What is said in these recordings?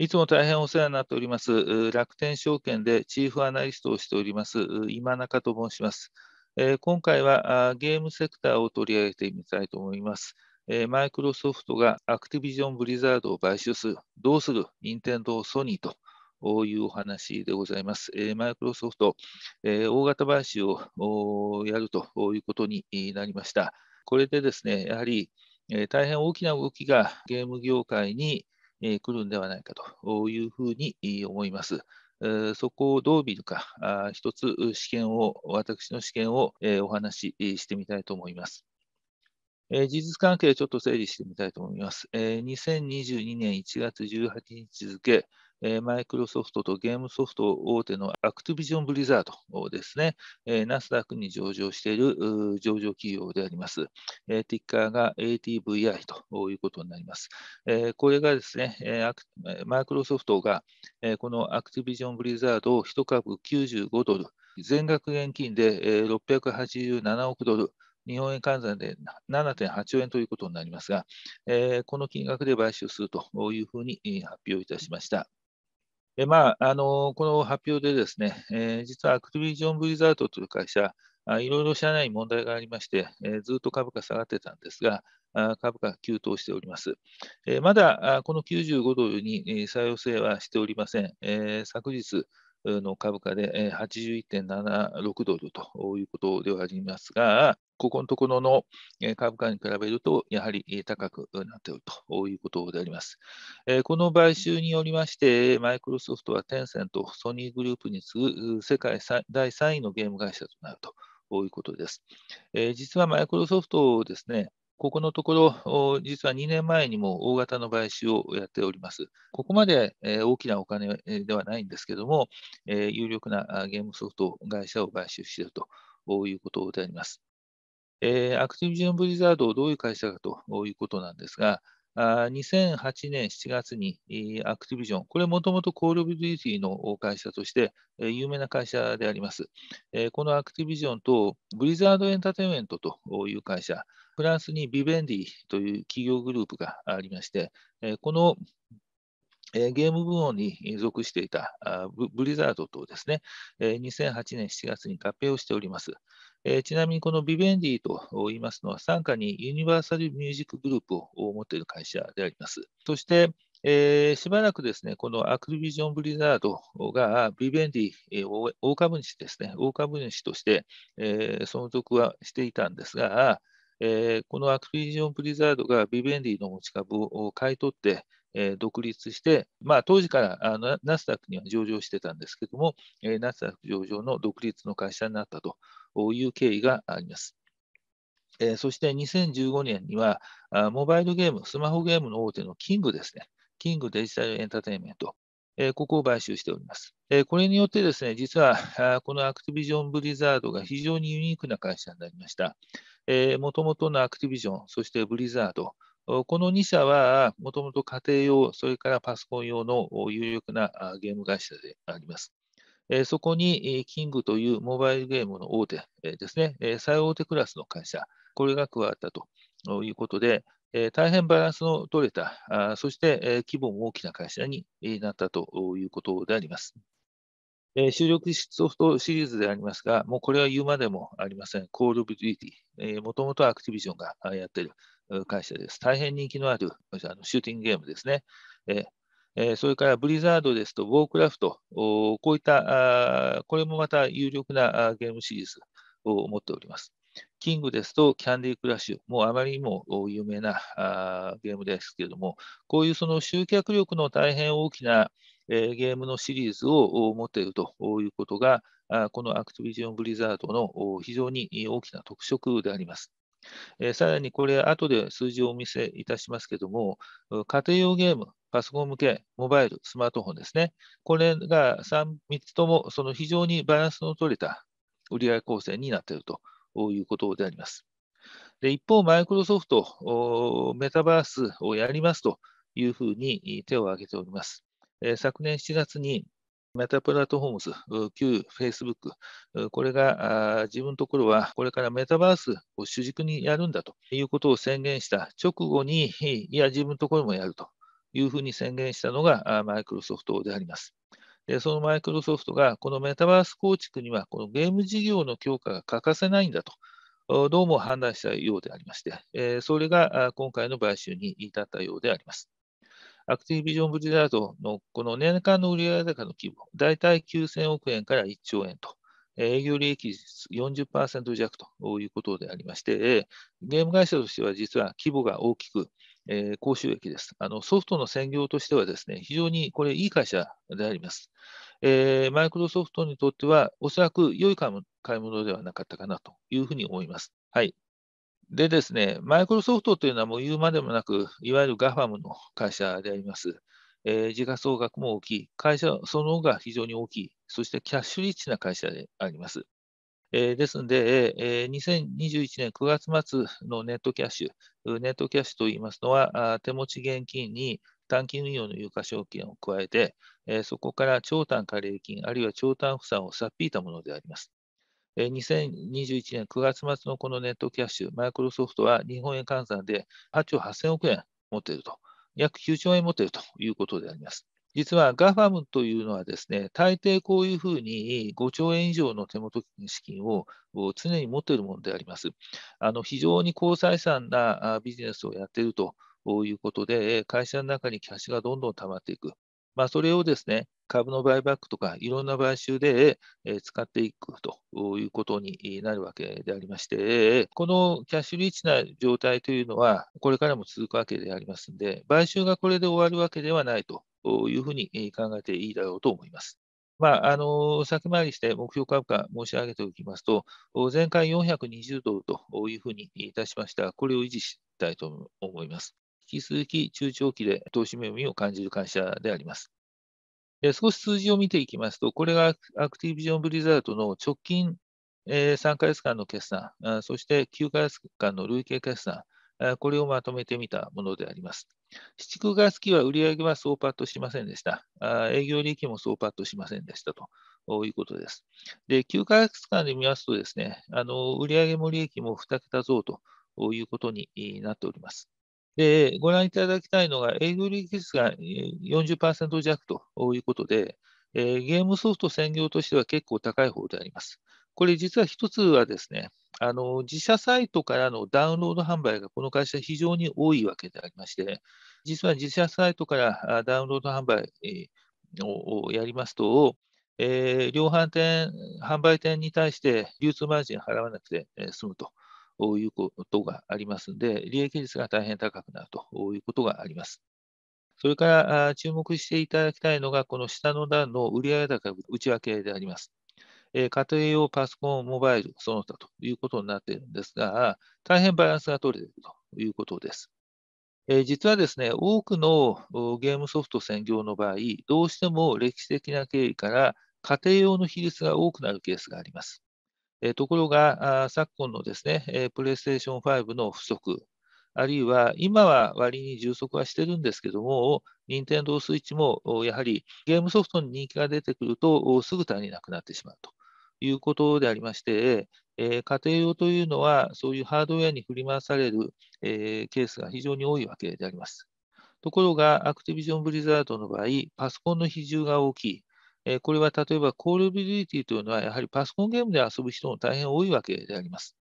いつも大変お世話になっております、楽天証券でチーフアナリストをしております、今中と申します。今回はゲームセクターを取り上げてみたいと思います。マイクロソフトがアクティビジョン・ブリザードを買収する、どうする、任天堂、ソニーと。いうお話でございます。マイクロソフト、大型買収をやるということになりました。これでですね、やはり大変大きな動きがゲーム業界にえ来るんではないかというふうに思います。えそこをどう見るか、あ一つ試験を、私の試験をえお話ししてみたいと思います。え事実関係をちょっと整理してみたいと思います。え2022年1月18日付、えマイクロソフトとゲームソフト大手のアクティビジョン・ブリザードですね、えナスダックに上場している上場企業であります。えティッカーが ATVI ということになります。えこれがですね、えマイクロソフトが、えこのアクティビジョン・ブリザードを1株95ドル、全額現金で、え687億ドル、日本円換算で7.8円ということになりますが、えこの金額で買収するというふうに発表いたしました。でまあ、あのこの発表でですね、えー、実はアクティビジョン・ブリザードという会社、あいろいろ社内に問題がありまして、えー、ずっと株価下がってたんですが、あ株価急騰しております。えー、まだあこの95ドルにえ採用性はしておりません。え昨日の株価で81.76ドルということではありますが、ここのところの株価に比べると、やはり高くなっているということであります。この買収によりまして、マイクロソフトはテンセント、ソニーグループに次ぐ世界第3位のゲーム会社となるということです。実はマイクロソフトですね、ここのところ、実は2年前にも大型の買収をやっております。ここまで大きなお金ではないんですけども、有力なゲームソフト会社を買収しているということであります。えー、アクティビジョン・ブリザードをどういう会社かということなんですが、あ2008年7月にアクティビジョン、これもともとコール・オブ・デューティーの会社として有名な会社であります。このアクティビジョンとブリザード・エンターテインメントという会社、フランスにビベンディという企業グループがありまして、このゲーム部門に属していたブリザードとですね、2008年7月に合併をしております。ちなみにこのビベンディと言いますのは、傘下にユニバーサルミュージックグループを持っている会社であります。そして、えー、しばらくですね、このアクビジョン・ブリザードがビベンディ大株主ですね、大株主として、えー、存続はしていたんですが、えー、このアクビジョン・ブリザードがビベンディの持ち株を買い取って、え独立して、まあ、当時からあのナスダックには上場してたんですけども、えナスダック上場の独立の会社になったという経緯があります。えそして2015年にはあ、モバイルゲーム、スマホゲームの大手のキングですね、キングデジタルエンターテインメント、えここを買収しております。えこれによってですね、実はこのアクティビジョン・ブリザードが非常にユニークな会社になりました。もともとのアクティビジョン、そしてブリザード、この2社は、もともと家庭用、それからパソコン用の有力なゲーム会社であります。そこに、キングというモバイルゲームの大手ですね、最大手クラスの会社、これが加わったということで、大変バランスの取れた、そして規模も大きな会社になったということであります。主力ソフトシリーズでありますが、もうこれは言うまでもありません。コール・ l of d u ティもともとアクティビジョンがやっている。会社です。大変人気のあるシューティングゲームですね。えそれからブリザードですと、ウォークラフト、こういったあ、これもまた有力なゲームシリーズを持っております。キングですと、キャンディークラッシュ、もうあまりにも有名なあゲームですけれども、こういうその集客力の大変大きな、えゲームのシリーズを持っているということが、このアクティビジョン・ブリザードの非常に大きな特色であります。えー、さらにこれ、後で数字をお見せいたしますけども、家庭用ゲーム、パソコン向け、モバイル、スマートフォンですね。これが 3, 3つともその非常にバランスの取れた売上構成になっているということであります。で一方、マイクロソフト、メタバースをやりますというふうに手を挙げております。昨年7月にメタプラットフォームズ、旧 Facebook、これが自分のところはこれからメタバースを主軸にやるんだということを宣言した直後に、いや、自分のところもやるというふうに宣言したのがマイクロソフトであります。でそのマイクロソフトがこのメタバース構築にはこのゲーム事業の強化が欠かせないんだと。どうも判断したようでありまして、それが今回の買収に至ったようであります。アクティビジョン・ブリザードのこの年間の売上高の規模、大体9000億円から1兆円と、営業利益率40%弱ということでありまして、ゲーム会社としては実は規模が大きく、高収益ですあの。ソフトの専業としてはですね、非常にこれ、いい会社であります。えー、マイクロソフトにとっては、おそらく良い買い物ではなかったかなというふうに思います。はい。でですね、マイクロソフトというのはもう言うまでもなく、いわゆる GAFAM の会社であります。えー、時価総額も大きい、会社その方が非常に大きい、そしてキャッシュリッチな会社であります。えー、ですので、えー、2021年9月末のネットキャッシュ、ネットキャッシュといいますのは、手持ち現金に短期運用の有価証券を加えて、えー、そこから長短借入金、あるいは長短負債を差っ引いたものであります。2021年9月末のこのネットキャッシュ、マイクロソフトは日本円換算で8兆8000億円持っていると、約9兆円持っているということであります。実は GAFAM というのはですね、大抵こういうふうに5兆円以上の手元資金を常に持っているものであります。あの非常に高採算なビジネスをやっているということで、会社の中にキャッシュがどんどん溜まっていく。まあ、それをですね、株の売買とかいろんな買収で使っていくということになるわけでありまして、このキャッシュリーチな状態というのは、これからも続くわけでありますので、買収がこれで終わるわけではないというふうに考えていいだろうと思います。まあ、あの先回りして目標株価申し上げておきますと、前回420ドルというふうにいたしました。これを維持したいと思います。引き続き中長期で投資目読みを感じる会社であります。少し数字を見ていきますと、これがアクティビジョン・ブリザードの直近3ヶ月間の決算、そして9ヶ月間の累計決算、これをまとめてみたものであります。7、9月期は売上はそうパッとしませんでした。営業利益もそうパッとしませんでしたということです。で、9ヶ月間で見ますとですね、あの売上も利益も2桁増ということになっております。で、ご覧いただきたいのが、営業利益率が40%弱ということで、えー、ゲームソフト専業としては結構高い方であります。これ実は一つはですね、あの自社サイトからのダウンロード販売がこの会社非常に多いわけでありまして、実は自社サイトからダウンロード販売をやりますと、えー、量販店、販売店に対して流通マージン払わなくて済むと。いうことがありますので、利益率が大変高くなるということがあります。それから注目していただきたいのが、この下の段の売上高内訳であります。家庭用パソコン、モバイル、その他ということになっているんですが、大変バランスが取れているということです。実はですね、多くのゲームソフト専業の場合、どうしても歴史的な経緯から家庭用の比率が多くなるケースがあります。えところが、昨今のですね、えプレイステーション5の不足、あるいは今は割に充足はしてるんですけども、任天堂スイッチもやはりゲームソフトに人気が出てくるとすぐ足りなくなってしまうということでありまして、え家庭用というのはそういうハードウェアに振り回される、えケースが非常に多いわけであります。ところが、アクティビジョン・ブリザードの場合、パソコンの比重が大きい、えこれは例えばコールビリティというのは、やはりパソコンゲームで遊ぶ人も大変多いわけであります。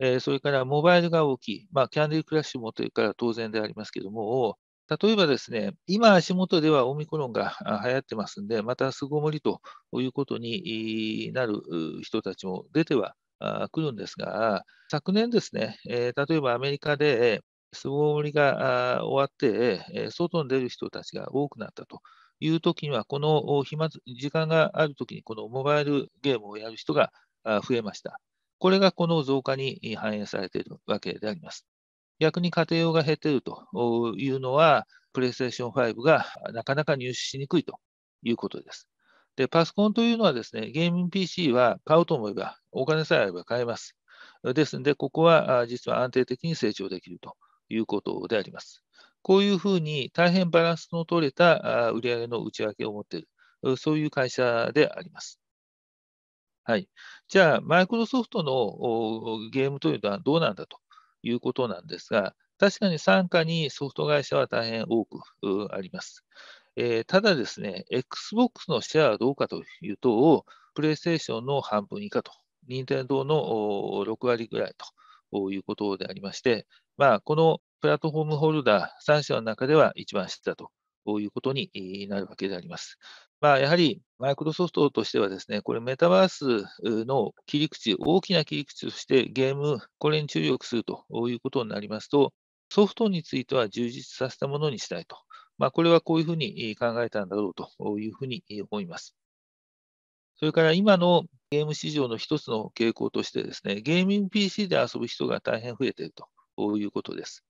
えそれからモバイルが大きい、まあ、キャンディークラッシュもというから当然でありますけども、例えばですね、今足元ではオミクロンが流行ってますんで、また巣ごもりということになる人たちも出てはくるんですが、昨年ですね、例えばアメリカで巣ごもりが終わって、外に出る人たちが多くなったというときには、この暇時間があるときに、このモバイルゲームをやる人が増えました。これがこの増加に反映されているわけであります。逆に家庭用が減っているというのは、プレイステーション5がなかなか入手しにくいということです。で、パソコンというのはですね、ゲーム PC は買おうと思えば、お金さえあれば買えます。ですので、ここは実は安定的に成長できるということであります。こういうふうに大変バランスの取れた売上の内訳を持っている、そういう会社であります。はい、じゃあ、マイクロソフトのゲームというのはどうなんだということなんですが、確かに傘下にソフト会社は大変多くあります。えー、ただですね、Xbox のシェアはどうかというと、プレイステーションの半分以下と、任天堂の6割ぐらいということでありまして、まあ、このプラットフォームホルダー3社の中では一番下ということになるわけであります。まあ、やはりマイクロソフトとしてはですね、これメタバースの切り口、大きな切り口としてゲーム、これに注力するということになりますと、ソフトについては充実させたものにしたいと。まあ、これはこういうふうに考えたんだろうというふうに思います。それから今のゲーム市場の一つの傾向としてですね、ゲーミング PC で遊ぶ人が大変増えているということです。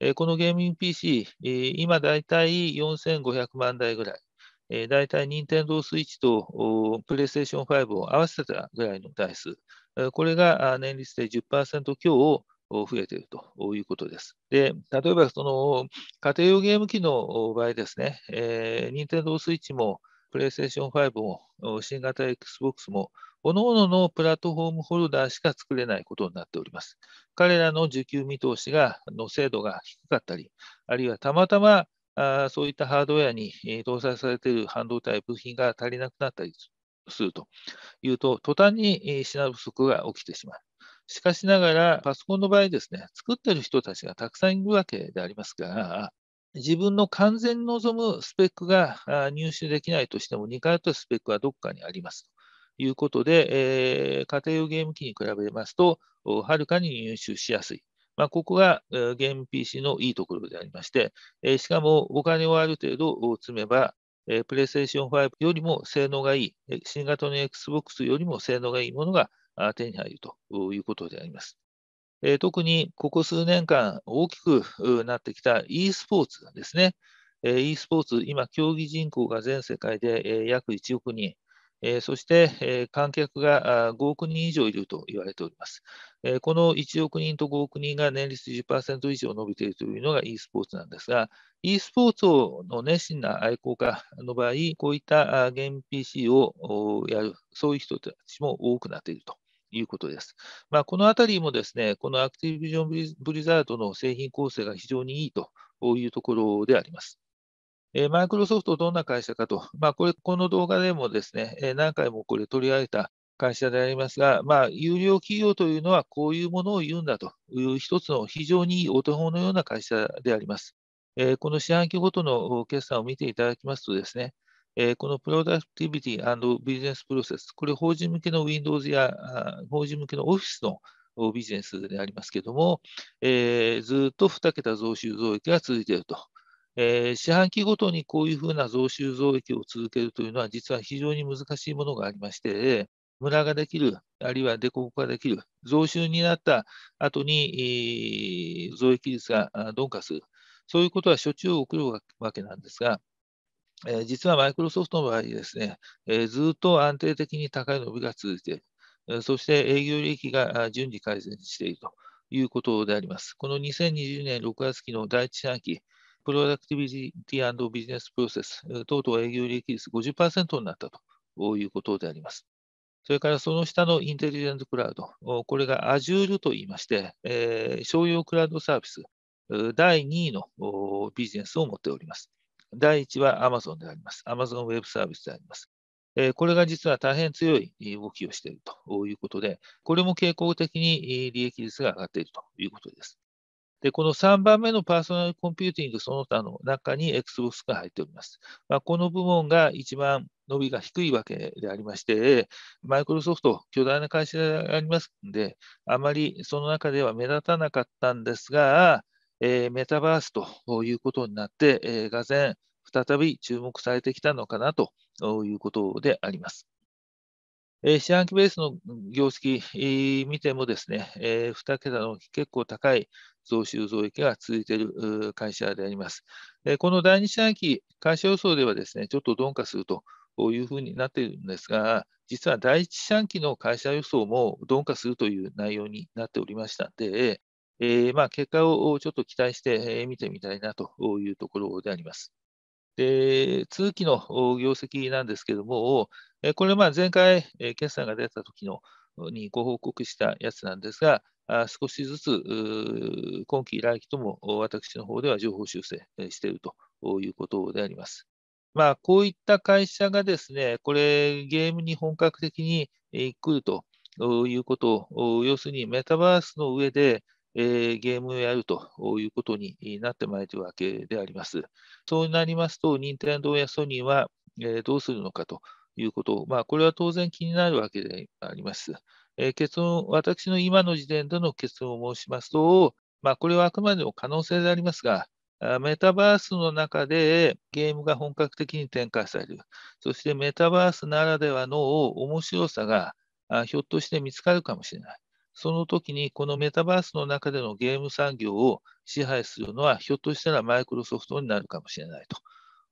えこのゲーミング PC、え今だいたい4500万台ぐらい、えだいたい Nintendo Switch と PlayStation 5を合わせたぐらいの台数、えこれが年率で10%強を増えているということです。で、例えばその家庭用ゲーム機の場合ですね、えー、Nintendo Switch も PlayStation 5も新型 Xbox も各々のプラットフォームホルダーしか作れないことになっております。彼らの受給見通しが、の精度が低かったり、あるいはたまたまあそういったハードウェアに搭載されている半導体部品が足りなくなったりするというと、途端に品不足が起きてしまう。しかしながら、パソコンの場合ですね、作ってる人たちがたくさんいるわけでありますから、自分の完全に望むスペックが入手できないとしても、似通ったスペックはどこかにあります。いうことで、えー、家庭用ゲーム機に比べますと、はるかに入手しやすい。まあ、ここがゲーム PC のいいところでありまして、えしかもお金をある程度積めば、えレイステーション5よりも性能がいい、新型の Xbox よりも性能がいいものが手に入るということであります。え特にここ数年間大きくなってきた e スポーツですね。e スポーツ、今、競技人口が全世界で約1億人、えそして、え観客が5億人以上いると言われております。えこの1億人と5億人が年率10%以上伸びているというのが e スポーツなんですが、e スポーツの熱心な愛好家の場合、こういったゲーム PC をやる、そういう人たちも多くなっていると。いうことです。まあ、このあたりもですね、このアクティビジョンブリザードの製品構成が非常にいいというところであります。マイクロソフトどんな会社かと、まあ、これ、この動画でもですね、何回もこれ取り上げた会社でありますが、まあ、有料企業というのはこういうものを言うんだという一つの非常にお手本のような会社であります。この四半期ごとの決算を見ていただきますとですね、このプロダクティビティビジネスプロセス、これ法人向けの Windows や法人向けの Office のビジネスでありますけれども、ずっと2桁増収増益が続いていると。えー、四半期ごとにこういうふうな増収増益を続けるというのは、実は非常に難しいものがありまして、ムラができる、あるいは凸凹ができる、増収になった後に、えー、増益率が鈍化する、そういうことはしょっちゅう起こるわけなんですが、えー、実はマイクロソフトの場合ですね、えー、ずっと安定的に高い伸びが続いている、そして営業利益が順次改善しているということであります。この2020年6月期の第1四半期、プロダクティビティビジネスプロセス、等々と営業利益率50%になったということであります。それからその下のインテリジェントクラウド、これが Azure といいまして、えー、商用クラウドサービス、第2位のビジネスを持っております。第1は Amazon であります。Amazon Web サービスであります。これが実は大変強い動きをしているということで、これも傾向的に利益率が上がっているということです。で、この3番目のパーソナルコンピューティングその他の中に Xbox が入っております。まあ、この部門が一番伸びが低いわけでありまして、マイクロソフト、巨大な会社がありますので、あまりその中では目立たなかったんですが、えー、メタバースということになって、えー、がぜ再び注目されてきたのかなということであります。四半期ベースの業績見てもですね、2桁の結構高い増収増益が続いている会社であります。この第2四半期、会社予想ではですね、ちょっと鈍化するというふうになっているんですが、実は第1四半期の会社予想も鈍化するという内容になっておりましたので、えー、まあ結果をちょっと期待して見てみたいなというところであります。で通期の業績なんですけども、これ、前回、決算が出た時のにご報告したやつなんですが、少しずつ今期来期とも私の方では情報修正しているということであります。まあ、こういった会社がですね、これ、ゲームに本格的に来るということを、要するにメタバースの上で、えー、ゲームをやるということになってまいるわけであります。そうなりますと、任天堂やソニーは、えー、どうするのかということ、まあ、これは当然気になるわけであります。えー、結論、私の今の時点での結論を申しますと、まあ、これはあくまでも可能性でありますが、メタバースの中でゲームが本格的に展開される。そしてメタバースならではの面白さがひょっとして見つかるかもしれない。その時にこのメタバースの中でのゲーム産業を支配するのはひょっとしたらマイクロソフトになるかもしれない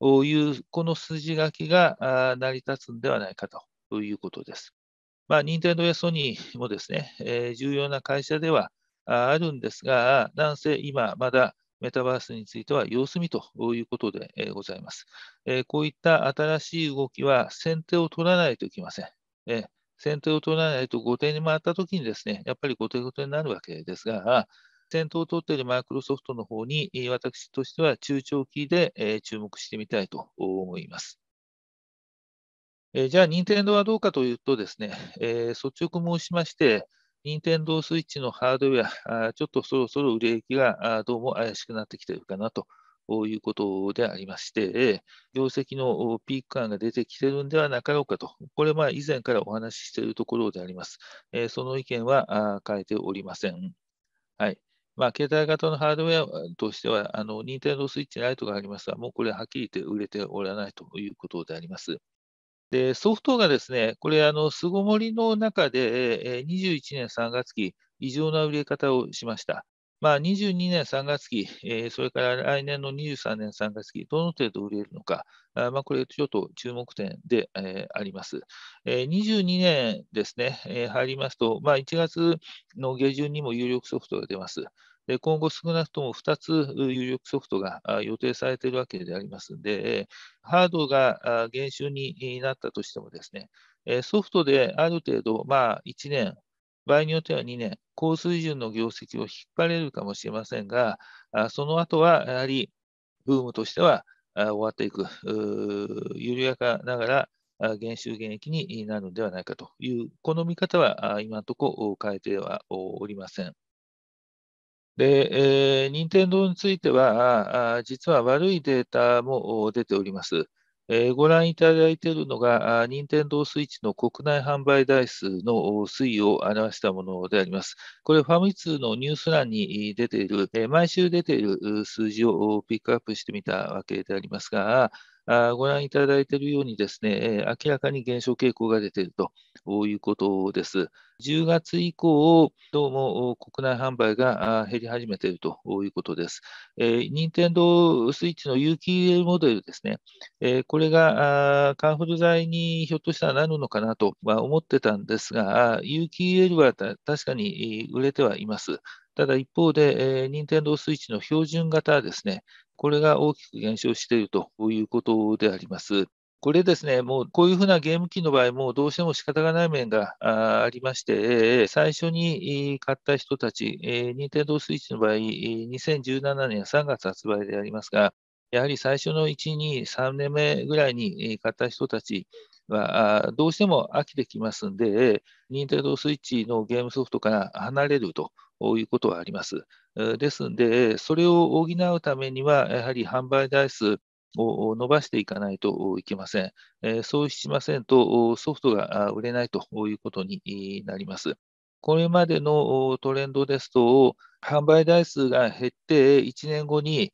というこの筋書きが成り立つんではないかということです。まあ、任天堂やソニーもですね、えー、重要な会社ではあるんですが、なんせ今まだメタバースについては様子見ということでございます。えー、こういった新しい動きは先手を取らないといけません。えー、先手を取らないと後手に回ったときにですね、やっぱり後手後手になるわけですが、先頭を取っているマイクロソフトの方に私としては中長期で注目してみたいと思います。えじゃあ、任天堂はどうかというとですね、えー、率直申しまして、任天堂スイッチのハードウェア、ちょっとそろそろ売れ行きがどうも怪しくなってきてるかなということでありまして、業績のピーク感が出てきてるんではなかろうかと、これは以前からお話ししているところであります。えその意見は変えておりません。はい。まあ、携帯型のハードウェアとしては、あの、任天堂スイッチライトがありますが、もうこれはっきり言って売れておらないということであります。でソフトがですね、これ、あの巣ごもりの中で、えー、21年3月期、異常な売れ方をしました。まあ、22年3月期、えー、それから来年の23年3月期、どの程度売れるのか、あまあ、これ、ちょっと注目点で、えー、あります。えー、22年ですね、えー、入りますと、まあ、1月の下旬にも有力ソフトが出ます。今後少なくとも2つ有力ソフトが予定されているわけでありますので、ハードが減収になったとしてもですね、ソフトである程度、まあ、1年、場合によっては2年、高水準の業績を引っ張れるかもしれませんが、その後はやはりブームとしては終わっていく、緩やかながら減収減益になるのではないかという、この見方は今のところ変えてはおりません。で、え任天堂については、実は悪いデータも出ております。えご覧いただいているのが、任天堂スイッチの国内販売台数の推移を表したものであります。これ、ファミ通のニュース欄に出ている、え毎週出ている数字をピックアップしてみたわけでありますが、ご覧いただいているようにですね、明らかに減少傾向が出ているということです。10月以降、どうも国内販売が減り始めているということです。任天堂スイッチの有機 EL モデルですね、これがカンフル剤にひょっとしたらなるのかなとは思ってたんですが、有機 EL は確かに売れてはいます。ただ一方で、任天堂スイッチの標準型ですね、これが大きく減少しているということであります。これですね、もうこういうふうなゲーム機の場合、もうどうしても仕方がない面がありまして、最初に買った人たち、任天堂スイッチの場合、2017年3月発売でありますが、やはり最初の1、2、3年目ぐらいに買った人たちは、どうしても飽きてきますんで、任天堂スイッチのゲームソフトから離れるとういうことはあります。ですので、それを補うためには、やはり販売台数を伸ばしていかないといけません。そうしませんと、ソフトが売れないということになります。これまでのトレンドですと、販売台数が減って1年後に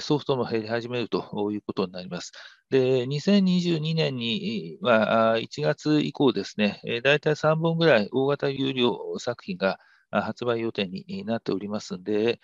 ソフトも減り始めるということになります。で、2022年には1月以降ですね、大体3本ぐらい大型有料作品が発売予定になっておりますので、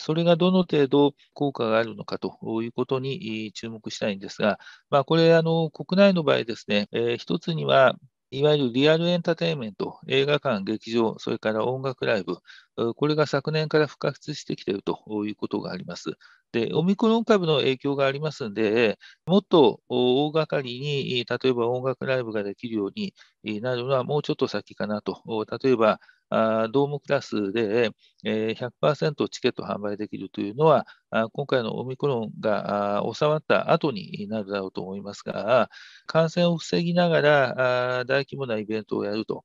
それがどの程度効果があるのかということに注目したいんですが、まあ、これあの、国内の場合ですね、一つには、いわゆるリアルエンターテインメント、映画館、劇場、それから音楽ライブ、これが昨年から復活してきているということがあります。で、オミクロン株の影響がありますので、もっと大掛かりに、例えば音楽ライブができるようになるのはもうちょっと先かなと、例えばあドームクラスで、え100%チケット販売できるというのは、あ今回のオミクロンが収まった後になるだろうと思いますが、感染を防ぎながら大規模なイベントをやると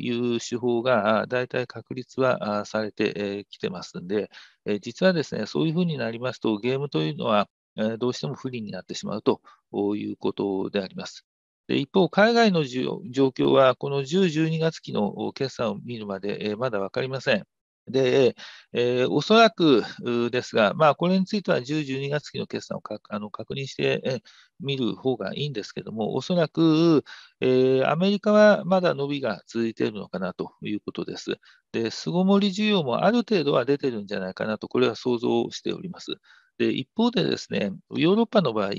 いう手法が大体確立はされてきてますんで、え実はですね、そういうふうになりますと、ゲームというのはどうしても不利になってしまうということであります。で一方、海外の状況は、この10、12月期の決算を見るまで、えまだ分かりません。で、えー、おそらくですが、まあ、これについては10、12月期の決算をかあの確認してみる方がいいんですけども、おそらく、えー、アメリカはまだ伸びが続いているのかなということです。で、巣ごもり需要もある程度は出てるんじゃないかなと、これは想像しております。で一方でですね、ヨーロッパの場合、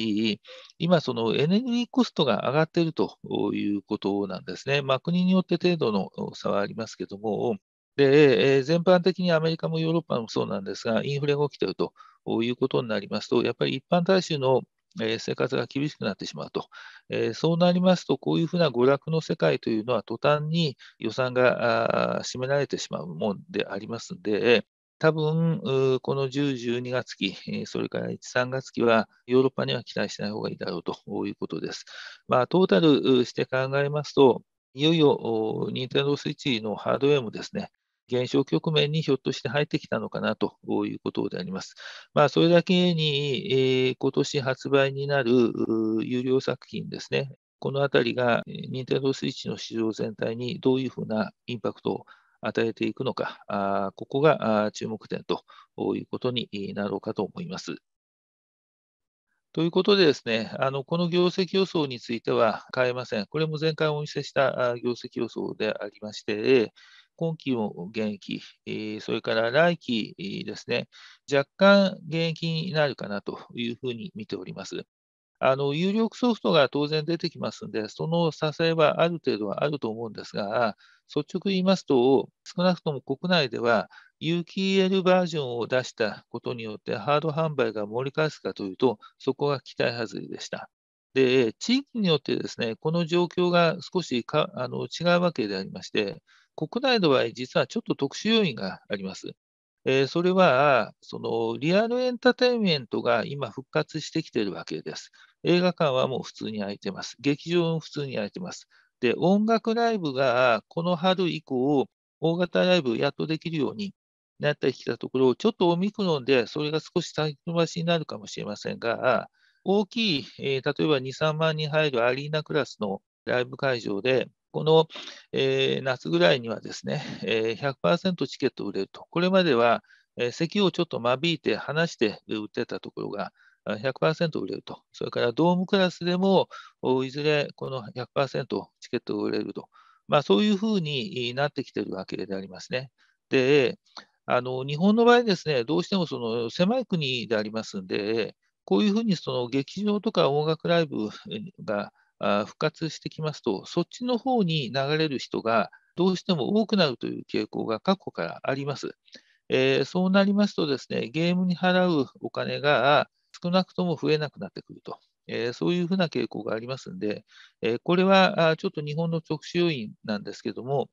今、そのエネルギーコストが上がっているということなんですね。まあ、国によって程度の差はありますけども、で、え全般的にアメリカもヨーロッパもそうなんですが、インフレが起きているということになりますと、やっぱり一般大衆の生活が厳しくなってしまうと、えそうなりますと、こういうふうな娯楽の世界というのは、途端に予算が占められてしまうものでありますので、多分、この10、12月期、それから1、3月期は、ヨーロッパには期待しない方がいいだろうということです。まあ、トータルして考えますと、いよいよ、ニンテンドースイッチのハードウェアもですね、減少局面にひょっとして入ってきたのかなということであります。まあ、それだけに、えー、今年発売になる有料作品ですね、このあたりが、ニンテンドースイッチの市場全体にどういうふうなインパクトを与えていくのか、あここが注目点ということになろうかと思います。ということでですね、あのこの業績予想については変えません。これも前回お見せした業績予想でありまして、今期も現役、それから来期ですね、若干現益になるかなというふうに見ております。あの有力ソフトが当然出てきますんで、その支えはある程度はあると思うんですが、率直言いますと、少なくとも国内では、有機 EL バージョンを出したことによってハード販売が盛り返すかというと、そこが期待外れでした。で、地域によってですね、この状況が少しかあの違うわけでありまして、国内の場合、実はちょっと特殊要因があります。えー、それは、そのリアルエンターテインメントが今復活してきているわけです。映画館はもう普通に空いてます。劇場も普通に空いてます。で、音楽ライブがこの春以降、大型ライブやっとできるようになったりしたところ、ちょっとオミクロンでそれが少し先延ばしになるかもしれませんが、大きい、えー、例えば2、3万人入るアリーナクラスのライブ会場で、この、えー、夏ぐらいにはですね、えー、100%チケット売れると。これまでは、えー、席をちょっと間引いて離して売ってたところが、100%売れると、それからドームクラスでもいずれこの100%チケットが売れると、まあ、そういうふうになってきているわけでありますね。であの日本の場合ですね、どうしてもその狭い国でありますんで、こういうふうにその劇場とか音楽ライブが復活してきますと、そっちの方に流れる人がどうしても多くなるという傾向が過去からあります。えー、そうなりますとですね、ゲームに払うお金が少なくとも増えなくなってくると、えー、そういうふうな傾向がありますので、えー、これはちょっと日本の特殊要因なんですけども、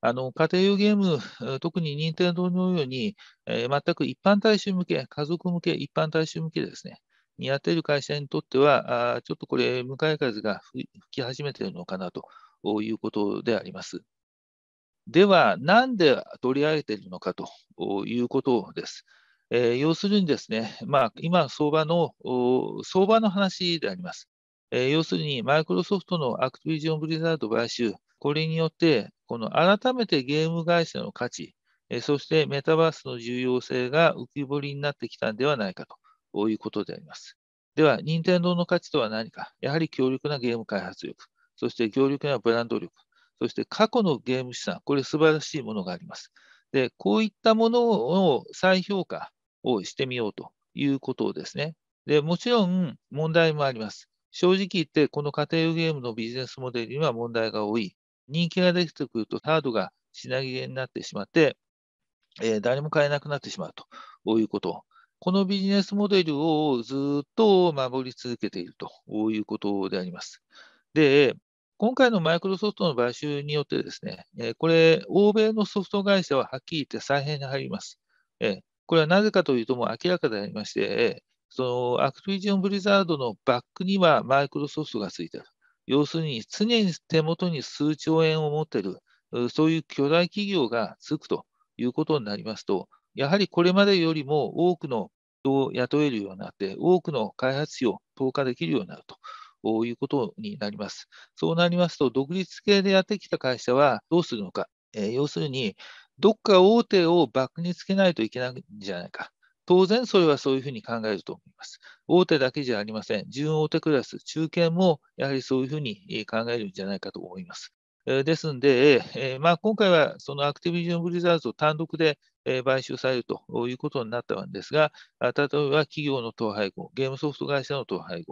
あの家庭用ゲーム、特に任天堂のように、えー、全く一般大衆向け、家族向け、一般大衆向けですね、にやっている会社にとっては、あちょっとこれ、向かい風が吹き始めているのかなということであります。では、なんで取り上げているのかということです。えー、要するにですね、まあ、今相場の、相場の話であります。えー、要するに、マイクロソフトのアクティビジョン・ブリザード買収、これによって、この改めてゲーム会社の価値、えー、そしてメタバースの重要性が浮き彫りになってきたんではないかということであります。では、任天堂の価値とは何か、やはり強力なゲーム開発力、そして強力なブランド力、そして過去のゲーム資産、これ素晴らしいものがあります。で、こういったものを再評価、をしてみようということですね。で、もちろん問題もあります。正直言って、この家庭用ゲームのビジネスモデルには問題が多い。人気ができてくると、ハードが品切れになってしまって、えー、誰も買えなくなってしまうということ。このビジネスモデルをずっと守り続けているということであります。で、今回のマイクロソフトの買収によってですね、これ、欧米のソフト会社ははっきり言って再編に入ります。これはなぜかというと、もう明らかでありまして、そのアクティビジョン・ブリザードのバックにはマイクロソフトがついている。要するに常に手元に数兆円を持っている、そういう巨大企業がつくということになりますと、やはりこれまでよりも多くの人を雇えるようになって、多くの開発費を投下できるようになると。いうことになりますそうなりますと、独立系でやってきた会社はどうするのか、要するにどっか大手をバックにつけないといけないんじゃないか。当然、それはそういうふうに考えると思います。大手だけじゃありません。準大手クラス、中堅もやはりそういうふうに考えるんじゃないかと思います。ですので、まあ、今回はそのアクティビジョン・ブリザーズを単独で買収されるということになったんですが、例えば企業の統廃合、ゲームソフト会社の統廃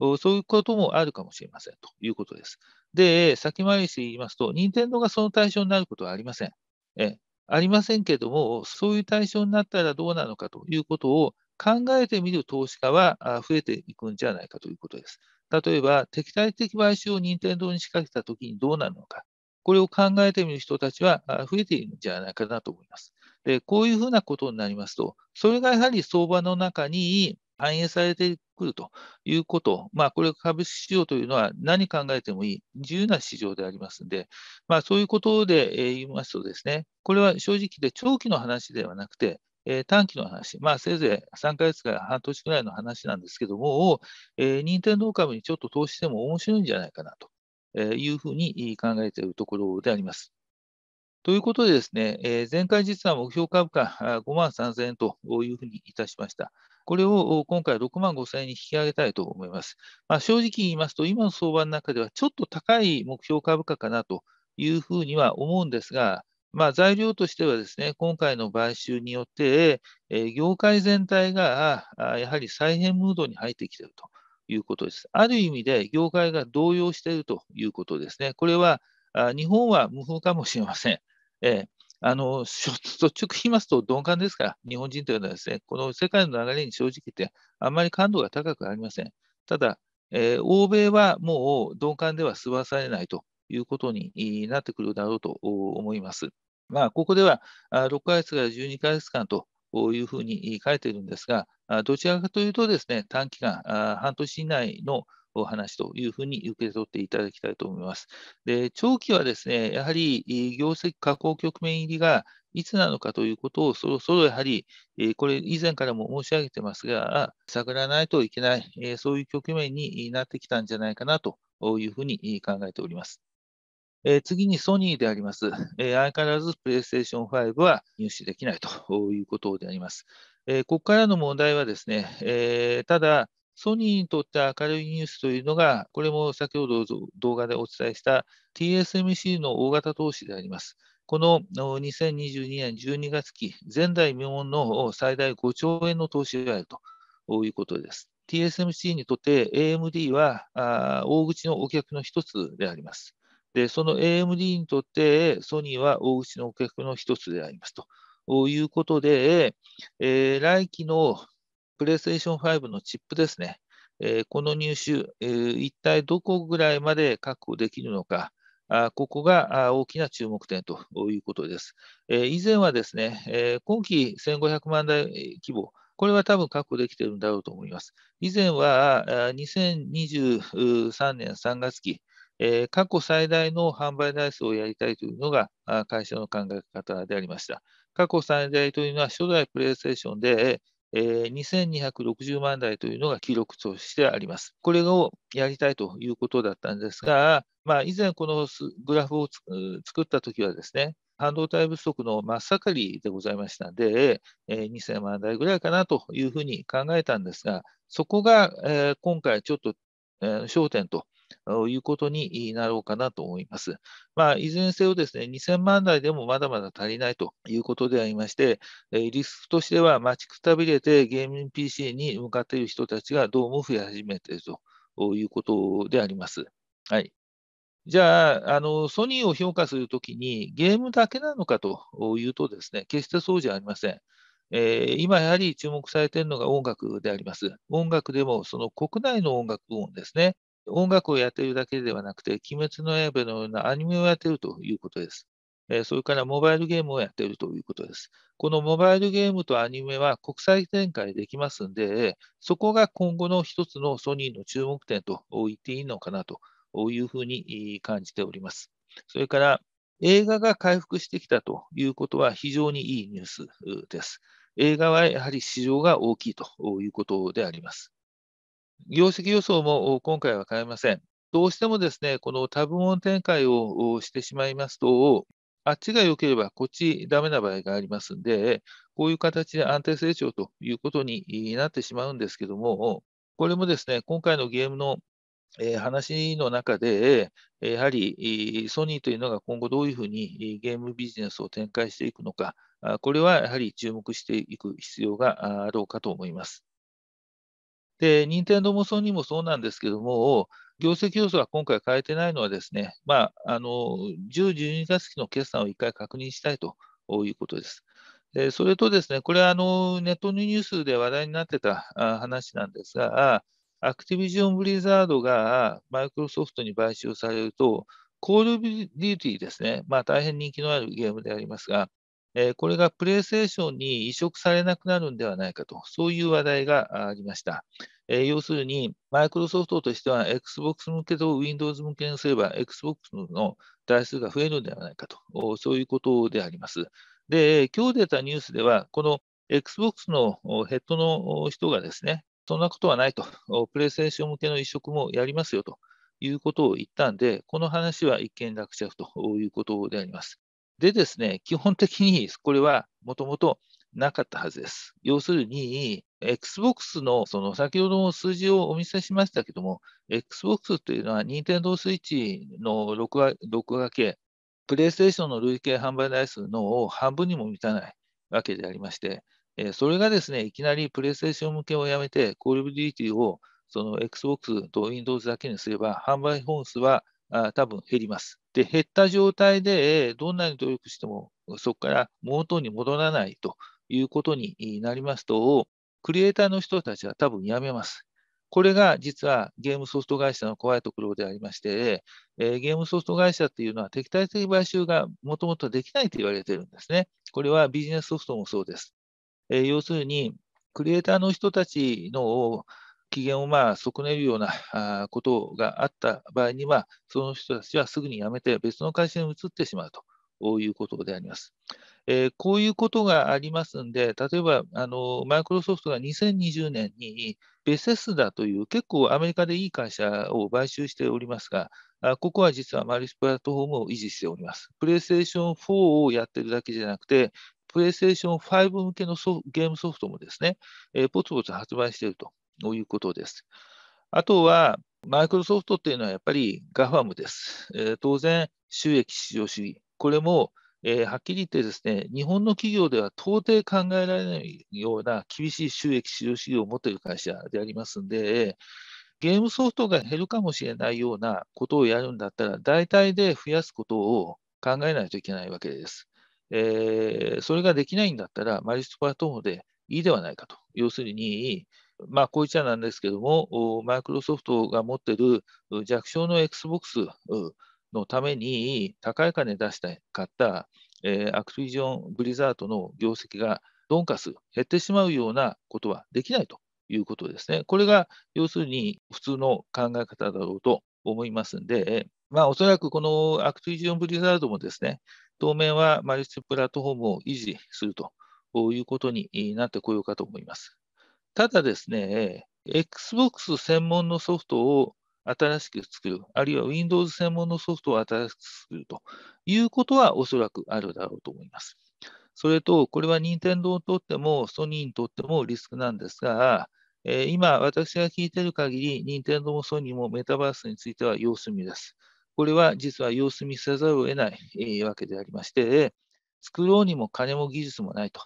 合、そういうこともあるかもしれませんということです。で、先回りして言いますと、任天堂がその対象になることはありません。えありませんけども、そういう対象になったらどうなのかということを考えてみる投資家は増えていくんじゃないかということです。例えば、敵対的買収を任天堂に仕掛けたときにどうなるのか、これを考えてみる人たちは増えているんじゃないかなと思います。でこういうふうなことになりますと、それがやはり相場の中に反映されてくるということ、まあ、これ、株式市場というのは何考えてもいい自由な市場でありますので、まあ、そういうことで言いますとですね、これは正直で長期の話ではなくて、短期の話、まあ、せいぜい3ヶ月から半年くらいの話なんですけども、えー、任天堂株にちょっと投資しても面白いんじゃないかなというふうに考えているところであります。ということでですね、えー、前回実は目標株価5万3000円というふうにいたしました。これを今回6万5千円に引き上げたいと思います。まあ、正直言いますと、今の相場の中ではちょっと高い目標株価かなというふうには思うんですが、まあ、材料としてはですね、今回の買収によって、え業界全体がやはり再編ムードに入ってきているということです。ある意味で業界が動揺しているということですね。これは日本は無風かもしれません。えあの率直に言いますと鈍感ですから、日本人というのはですね、この世界の流れに正直言って、あんまり感度が高くありません。ただ、えー、欧米はもう鈍感では済まされないということになってくるだろうと思います。まあ、ここでは6ヶ月から12ヶ月間というふうに書いているんですが、どちらかというとですね、短期間、半年以内のお話というふうに受け取っていただきたいと思います。で長期はですね、やはり業績下降局面入りがいつなのかということを、そろそろやはり、これ以前からも申し上げてますが、探らないといけない、そういう局面になってきたんじゃないかなというふうに考えております。次にソニーであります。相変わらず PlayStation 5は入手できないということであります。ここからの問題はですね、ただ、ソニーにとって明るいニュースというのが、これも先ほど動画でお伝えした TSMC の大型投資であります。この2022年12月期、前代未聞の最大5兆円の投資があるということです。TSMC にとって AMD は大口のお客の一つであります。で、その AMD にとってソニーは大口のお客の一つでありますということで、えー、来期のプレイステーション5のチップですね、えー、この入手、えー、一体どこぐらいまで確保できるのか、あここが大きな注目点ということです。え以前はですね、え今期1500万台規模、これは多分確保できているんだろうと思います。以前は2023年3月期、え過去最大の販売台数をやりたいというのが会社の考え方でありました。過去最大というのは初代プレイステーションでえ2260万台というのが記録としてあります。これをやりたいということだったんですが、まあ、以前このグラフを作ったときはですね、半導体不足の真っ盛りでございましたので、2000万台ぐらいかなというふうに考えたんですが、そこが今回ちょっと焦点ということになろうかなと思います。まあ、いずれにせよですね、2000万台でもまだまだ足りないということでありまして、リスクとしては待ちくたびれてゲーム PC に向かっている人たちがどうも増え始めているということであります。はい。じゃあ、あのソニーを評価するときにゲームだけなのかというとですね、決してそうじゃありません。えー、今やはり注目されているのが音楽であります。音楽でもその国内の音楽部門ですね、音楽をやっているだけではなくて、鬼滅の刃のようなアニメをやっているということです。それからモバイルゲームをやっているということです。このモバイルゲームとアニメは国際展開できますので、そこが今後の一つのソニーの注目点と言っていいのかなというふうに感じております。それから映画が回復してきたということは非常にいいニュースです。映画はやはり市場が大きいということであります。業績予想も今回は変えません。どうしてもですね、この多部門展開をしてしまいますと、あっちが良ければこっちダメな場合がありますんで、こういう形で安定成長ということになってしまうんですけども、これもですね、今回のゲームの話の中で、やはりソニーというのが今後どういうふうにゲームビジネスを展開していくのか、これはやはり注目していく必要があろうかと思います。で、任天堂もソニーもそうなんですけども、業績要素は今回変えてないのはですね、まあ、あの10、12月期の決算を1回確認したいということです。でそれとですね、これはあのネットニュースで話題になってた話なんですが、アクティビジョン・ブリザードがマイクロソフトに買収されると、コール・ビューティーですね、まあ、大変人気のあるゲームでありますが、えー、これがプレイステーションに移植されなくなるんではないかと、そういう話題がありました。えー、要するに、マイクロソフトとしては Xbox 向けと Windows 向けにすれば、Xbox の台数が増えるんではないかと、そういうことであります。で、今日出たニュースでは、この Xbox のヘッドの人がですね、そんなことはないと、プレイステーション向けの移植もやりますよということを言ったんで、この話は一件落着ということであります。でですね、基本的にこれはもともとなかったはずです。要するに、Xbox の、その先ほども数字をお見せしましたけども、Xbox というのは Nintendo Switch の 6, 画掛け、PlayStation の累計販売台数の半分にも満たないわけでありまして、それがですね、いきなり PlayStation 向けをやめて、Call of Duty をその Xbox と Windows だけにすれば、販売本数は多分減ります。で、減った状態で、どんなに努力しても、そこから元に戻らないということになりますと、クリエイターの人たちは多分やめます。これが実はゲームソフト会社の怖いところでありまして、えゲームソフト会社っていうのは敵対的買収がもともとできないと言われてるんですね。これはビジネスソフトもそうです。え要するに、クリエイターの人たちの機嫌をまあ損ねるようなことがあった場合には、その人たちはすぐに辞めて別の会社に移ってしまうということであります。えー、こういうことがありますんで、例えばあのマイクロソフトが2020年にベセスダという結構アメリカでいい会社を買収しておりますが、ここは実はマルチプラットフォームを維持しております。プレイステーション4をやってるだけじゃなくて、プレイステーション5向けのゲームソフトもですね、えー、ポツポツ発売しているとということです。あとは、マイクロソフトっていうのはやっぱり GAFAM です。えー、当然、収益至上主義。これも、えー、はっきり言ってですね、日本の企業では到底考えられないような厳しい収益至上主義を持っている会社でありますんで、ゲームソフトが減るかもしれないようなことをやるんだったら、大体で増やすことを考えないといけないわけです。えー、それができないんだったら、マリスプラットフォームでいいではないかと。要するに、まあ、こういっちゃなんですけども、マイクロソフトが持ってる弱小の XBOX のために高い金出したかった、えー、アクティジョン・ブリザードの業績が鈍化する、減ってしまうようなことはできないということですね。これが要するに普通の考え方だろうと思いますんで、まあ、おそらくこのアクティジョン・ブリザードもですね、当面はマルチプラットフォームを維持するということになってこようかと思います。ただですね、Xbox 専門のソフトを新しく作る、あるいは Windows 専門のソフトを新しく作るということはおそらくあるだろうと思います。それと、これは任天堂にとってもソニーにとってもリスクなんですが、えー、今、私が聞いている限り、任天堂もソニーもメタバースについては様子見です。これは実は様子見せざるを得ない、えー、わけでありまして、作ろうにも金も技術もないと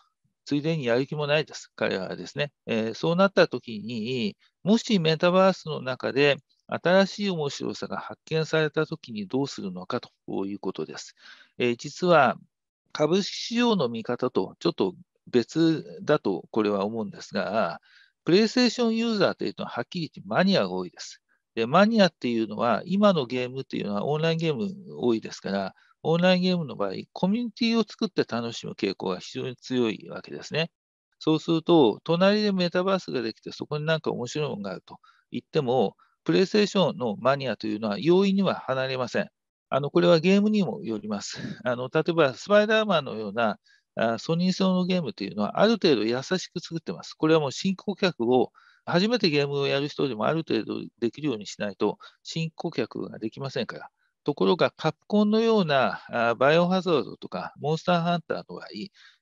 ついでにやる気もないです、彼はですね。えー、そうなった時に、もしメタバースの中で新しい面白さが発見された時にどうするのかということです。えー、実は株式市場の見方とちょっと別だとこれは思うんですが、プレイステーションユーザーというのははっきり言ってマニアが多いです。でマニアっていうのは、今のゲームっていうのはオンラインゲーム多いですから、オンラインゲームの場合、コミュニティを作って楽しむ傾向が非常に強いわけですね。そうすると、隣でメタバースができて、そこになんか面白いものがあると言っても、プレイステーションのマニアというのは容易には離れません。あのこれはゲームにもよります。あの例えば、スパイダーマンのようなソニー製のゲームというのは、ある程度優しく作ってます。これはもう新顧客を初めてゲームをやる人でもある程度できるようにしないと、新顧客ができませんから。ところが、カプコンのようなバイオハザードとかモンスターハンターの場合、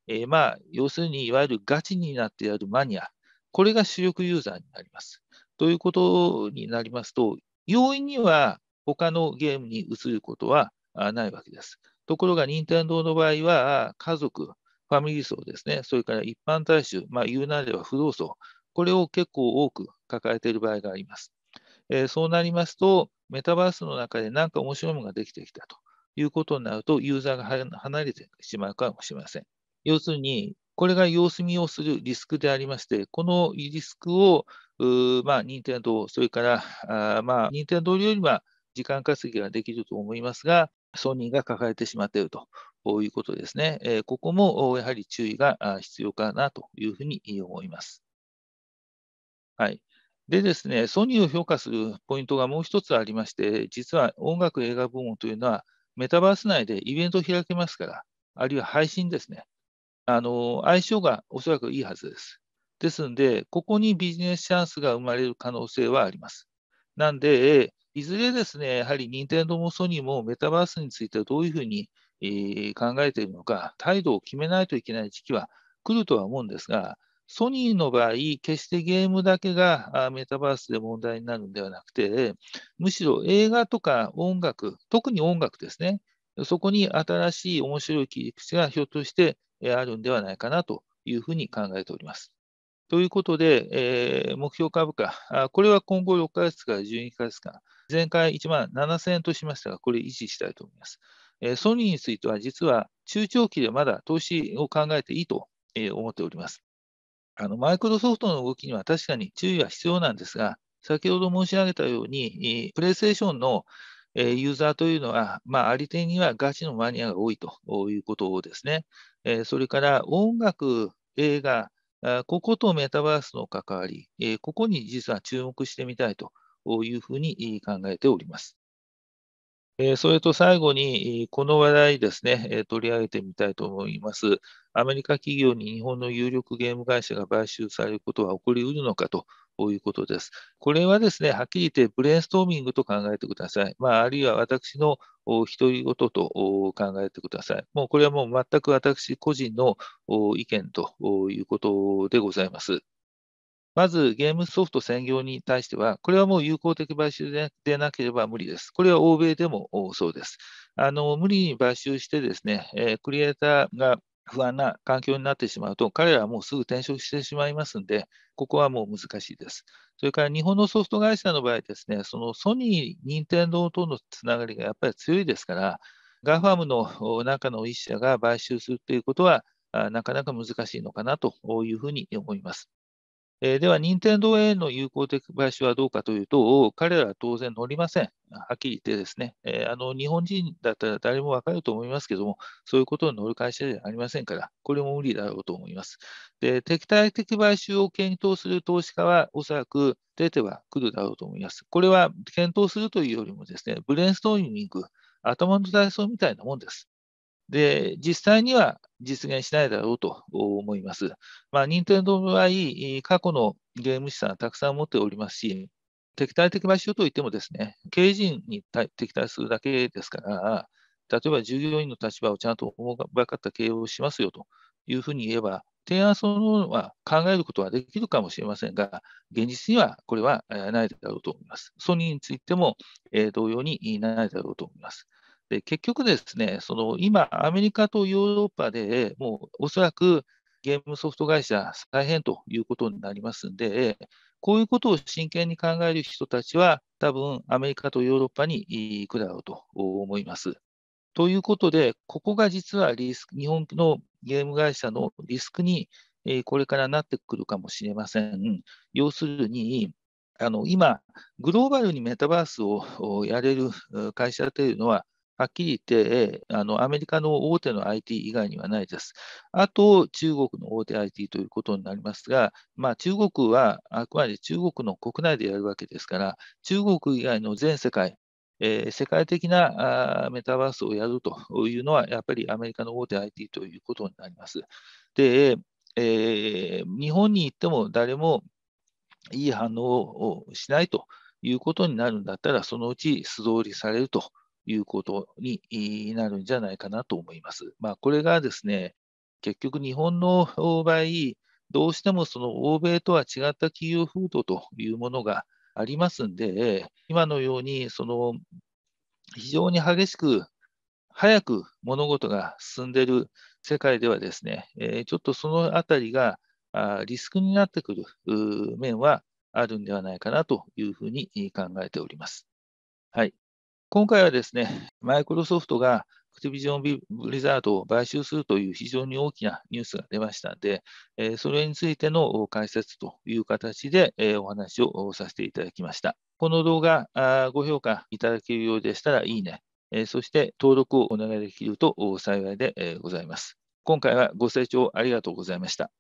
えー、まあ、要するにいわゆるガチになってやるマニア、これが主力ユーザーになります。ということになりますと、容易には他のゲームに移ることはないわけです。ところが、任天堂の場合は、家族、ファミリー層ですね、それから一般大衆、まあ、言うなれば不動層、これを結構多く抱えている場合があります。えー、そうなりますと、メタバースの中で何か面白いものができてきたということになると、ユーザーが離れてしまうかもしれません。要するに、これが様子見をするリスクでありまして、このリスクを、まあ、任天堂、それから、あまあ、任天堂よりは時間稼ぎができると思いますが、ソニーが抱えてしまっているということですね。えここもやはり注意が必要かなというふうに思います。はい。でですね、ソニーを評価するポイントがもう一つありまして、実は音楽映画部門というのは、メタバース内でイベントを開けますから、あるいは配信ですね。あの、相性がおそらくいいはずです。ですので、ここにビジネスチャンスが生まれる可能性はあります。なんで、いずれですね、やはり任天堂もソニーもメタバースについてどういうふうに、えー、考えているのか、態度を決めないといけない時期は来るとは思うんですが、ソニーの場合、決してゲームだけがメタバースで問題になるんではなくて、むしろ映画とか音楽、特に音楽ですね、そこに新しい面白い切り口がひょっとしてあるんではないかなというふうに考えております。ということで、えー、目標株価、これは今後6ヶ月から12ヶ月間、前回1万7000円としましたが、これ維持したいと思います。えー、ソニーについては、実は中長期でまだ投資を考えていいと思っております。あのマイクロソフトの動きには確かに注意は必要なんですが、先ほど申し上げたように、プレイステーションのユーザーというのは、まあ、ありてにはガチのマニアが多いということですね。それから音楽、映画、こことメタバースの関わり、ここに実は注目してみたいというふうに考えております。えそれと最後に、この話題ですね、え取り上げてみたいと思います。アメリカ企業に日本の有力ゲーム会社が買収されることは起こりうるのかとこういうことです。これはですね、はっきり言ってブレインストーミングと考えてください。まあ、あるいは私の独り言と考えてください。もうこれはもう全く私個人の意見ということでございます。まずゲームソフト専業に対しては、これはもう友好的買収でなければ無理です。これは欧米でもそうです。あの無理に買収してですね、えクリエイターが不安な環境になってしまうと、彼らはもうすぐ転職してしまいますので、ここはもう難しいです。それから日本のソフト会社の場合ですね、そのソニー、任天堂とのつながりがやっぱり強いですから、ガファムの中の1社が買収するということは、なかなか難しいのかなというふうに思います。えー、では、任天堂への有効的買収はどうかというと、彼らは当然乗りません。はっきり言ってですね、えー、あの日本人だったら誰もわかると思いますけども、そういうことに乗る会社ではありませんから、これも無理だろうと思います。で敵対的買収を検討する投資家は、おそらく出てはくるだろうと思います。これは検討するというよりもですね、ブレインストーミング、頭の体操みたいなもんです。で、実際には実現しないだろうと思います。まあ、任天堂の場合、過去のゲーム資産たくさん持っておりますし、敵対的場所といってもですね、経営陣に敵対するだけですから、例えば従業員の立場をちゃんと思うばかった経営をしますよというふうに言えば、提案そのものは考えることはできるかもしれませんが、現実にはこれはないだろうと思います。ソニーについても同様にないだろうと思います。で結局ですね、その今、アメリカとヨーロッパでもうおそらくゲームソフト会社再編ということになりますんで、こういうことを真剣に考える人たちは、多分アメリカとヨーロッパに行くだろうと思います。ということで、ここが実はリスク日本のゲーム会社のリスクにこれからなってくるかもしれません。要するに、あの今、グローバルにメタバースをやれる会社というのは、はっきり言って、あのアメリカの大手の IT 以外にはないです。あと、中国の大手 IT ということになりますが、まあ、中国はあくまで中国の国内でやるわけですから、中国以外の全世界、えー、世界的なあメタバースをやるというのは、やっぱりアメリカの大手 IT ということになります。で、えー、日本に行っても誰もいい反応をしないということになるんだったら、そのうち素通りされるということになるんじゃないかなと思います。まあ、これがですね、結局日本の場合、どうしてもその欧米とは違った企業風土というものがありますんで、今のようにその非常に激しく早く物事が進んでいる世界ではですね、ちょっとそのあたりがリスクになってくる面はあるんではないかなというふうに考えております。はい。今回はですね、マイクロソフトがアクティビジョン・ブリザードを買収するという非常に大きなニュースが出ましたので、それについての解説という形でお話をさせていただきました。この動画、ご評価いただけるようでしたらいいね、そして登録をお願いできると幸いでございます。今回はご清聴ありがとうございました。